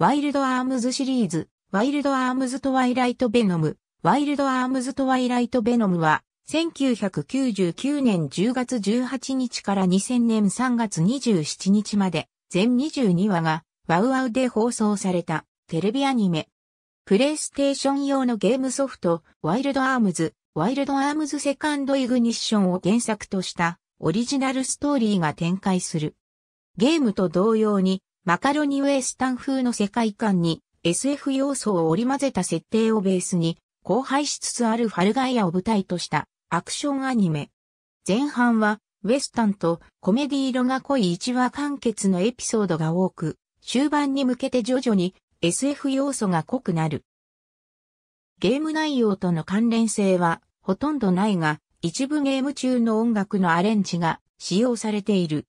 ワイルドアームズシリーズ、ワイルドアームズトワイライトベノム、ワイルドアームズトワイライトベノムは、1999年10月18日から2000年3月27日まで、全22話が、ワウワウで放送された、テレビアニメ。プレイステーション用のゲームソフト、ワイルドアームズ、ワイルドアームズセカンドイグニッションを原作とした、オリジナルストーリーが展開する。ゲームと同様に、マカロニウエスタン風の世界観に SF 要素を織り交ぜた設定をベースに、荒廃しつつあるファルガイアを舞台としたアクションアニメ。前半は、ウエスタンとコメディ色が濃い一話完結のエピソードが多く、終盤に向けて徐々に SF 要素が濃くなる。ゲーム内容との関連性はほとんどないが、一部ゲーム中の音楽のアレンジが使用されている。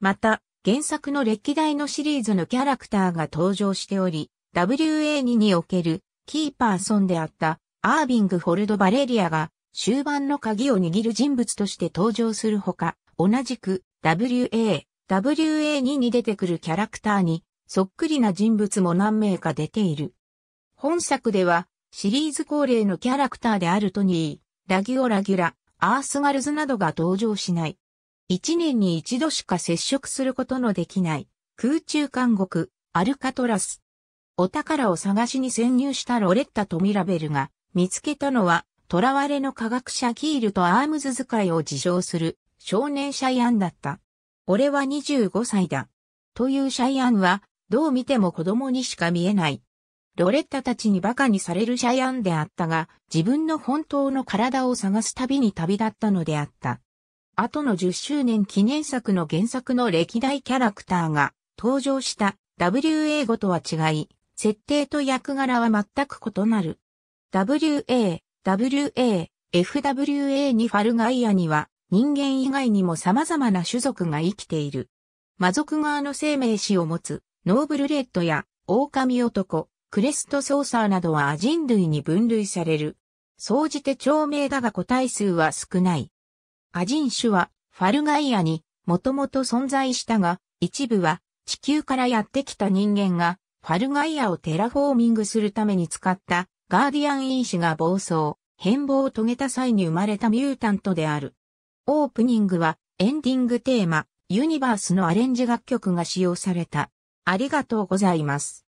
また、原作の歴代のシリーズのキャラクターが登場しており、WA2 におけるキーパーソンであったアービング・フォルド・バレリアが終盤の鍵を握る人物として登場するほか、同じく WA、WA2 に出てくるキャラクターにそっくりな人物も何名か出ている。本作ではシリーズ恒例のキャラクターであるトニー、ラギオラギュラ、アースガルズなどが登場しない。1年に一度しか接触することのできない空中監獄、アルカトラス。お宝を探しに潜入したロレッタとミラベルが見つけたのは囚われの科学者キールとアームズ使いを自称する少年シャイアンだった。俺は25歳だ。というシャイアンはどう見ても子供にしか見えない。ロレッタたちに馬鹿にされるシャイアンであったが、自分の本当の体を探す旅に旅立ったのであった。後の10周年記念作の原作の歴代キャラクターが登場した WA 語とは違い、設定と役柄は全く異なる。WA、WA、FWA にファルガイアには人間以外にも様々な種族が生きている。魔族側の生命史を持つノーブルレッドや狼男、クレストソーサーなどは人類に分類される。総じて長命だが個体数は少ない。アジン種はファルガイアにもともと存在したが、一部は地球からやってきた人間がファルガイアをテラフォーミングするために使ったガーディアン因子が暴走、変貌を遂げた際に生まれたミュータントである。オープニングはエンディングテーマ、ユニバースのアレンジ楽曲が使用された。ありがとうございます。